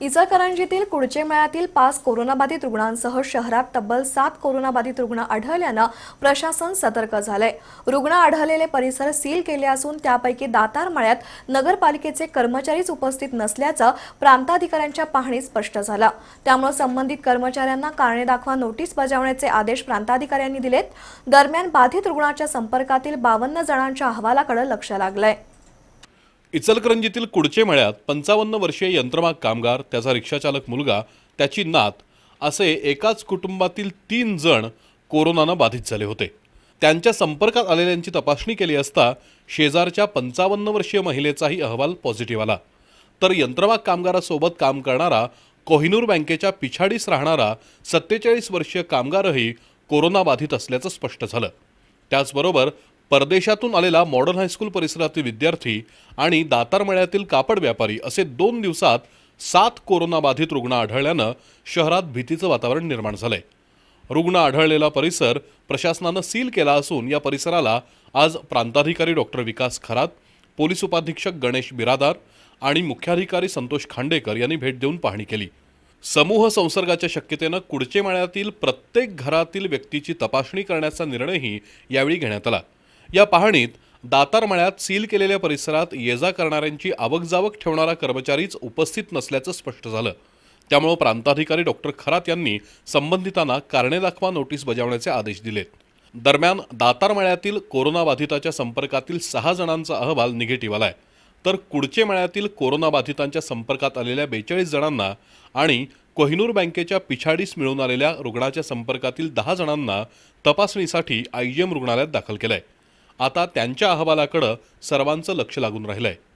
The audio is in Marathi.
इचलकरंजीतील कुडचे मेळ्यातील पाच कोरोनाबाधित रुग्णांसह शहरात तब्बल सात कोरोनाबाधित रुग्ण आढळल्यानं प्रशासन सतर्क झालंय रुग्ण आढळलेले परिसर सील केले असून त्यापैकी दातार मळ्यात नगरपालिकेचे कर्मचारीच उपस्थित नसल्याचं प्रांताधिकाऱ्यांच्या पाहणीत स्पष्ट झालं त्यामुळे संबंधित कर्मचाऱ्यांना कारणे दाखवा नोटीस बजावण्याचे आदेश प्रांताधिकाऱ्यांनी दिलेत दरम्यान बाधित रुग्णाच्या संपर्कातील बावन्न जणांच्या अहवालाकडे लक्ष लागलंय इचलकरंजीतील कुडचे मेळ्यात पंचावन्न वर्षीय यंत्रमाग कामगार त्याचा रिक्षाचालक मुलगा त्याची नात असे एकाच कुटुंबातील तीन जण कोरोनानं बाधित झाले होते त्यांच्या संपर्कात आलेल्यांची तपासणी केली असता शेजारच्या पंचावन्न वर्षीय महिलेचाही अहवाल पॉझिटिव्ह आला तर यंत्रमाग कामगारासोबत काम करणारा कोहिनूर बँकेच्या पिछाडीस राहणारा सत्तेचाळीस वर्षीय कामगारही कोरोनाबाधित असल्याचं स्पष्ट झालं त्याचबरोबर परदेशातून आलेला मॉडर्न हायस्कूल परिसरातील विद्यार्थी आणि दातारमळ्यातील कापड व्यापारी असे दोन दिवसात सात कोरोनाबाधित रुग्ण आढळल्यानं शहरात भीतीचं वातावरण निर्माण झालंय रुग्ण आढळलेला परिसर प्रशासनानं सील केला असून या परिसराला आज प्रांताधिकारी डॉक्टर विकास खरात पोलीस उपाधीक्षक गणेश बिरादार आणि मुख्याधिकारी संतोष खांडेकर यांनी भेट देऊन पाहणी केली समूह संसर्गाच्या शक्यतेनं कुडचेमाळ्यातील प्रत्येक घरातील व्यक्तीची तपासणी करण्याचा निर्णयही यावेळी घेण्यात आला या पाहणीत दातारमळ्यात सील केलेल्या परिसरात ये जा करणाऱ्यांची आवक जावक ठेवणारा कर्मचारीच उपस्थित नसल्याचं स्पष्ट झालं त्यामुळं प्रांताधिकारी डॉक्टर खरात यांनी संबंधितांना कारणे दाखवा नोटीस बजावण्याचे आदेश दिलेत दरम्यान दातारमळ्यातील कोरोनाबाधिताच्या संपर्कातील सहा जणांचा अहवाल निगेटिव्ह आलाय तर कुडचे मळ्यातील कोरोनाबाधितांच्या संपर्कात आलेल्या बेचाळीस जणांना आणि कोहिनूर बँकेच्या पिछाडीस मिळून आलेल्या रुग्णाच्या संपर्कातील दहा जणांना तपासणीसाठी एम रुग्णालयात दाखल केलं आहे आता त्यांच्या अहवालाकडं सर्वांचं लक्ष लागून राहिलं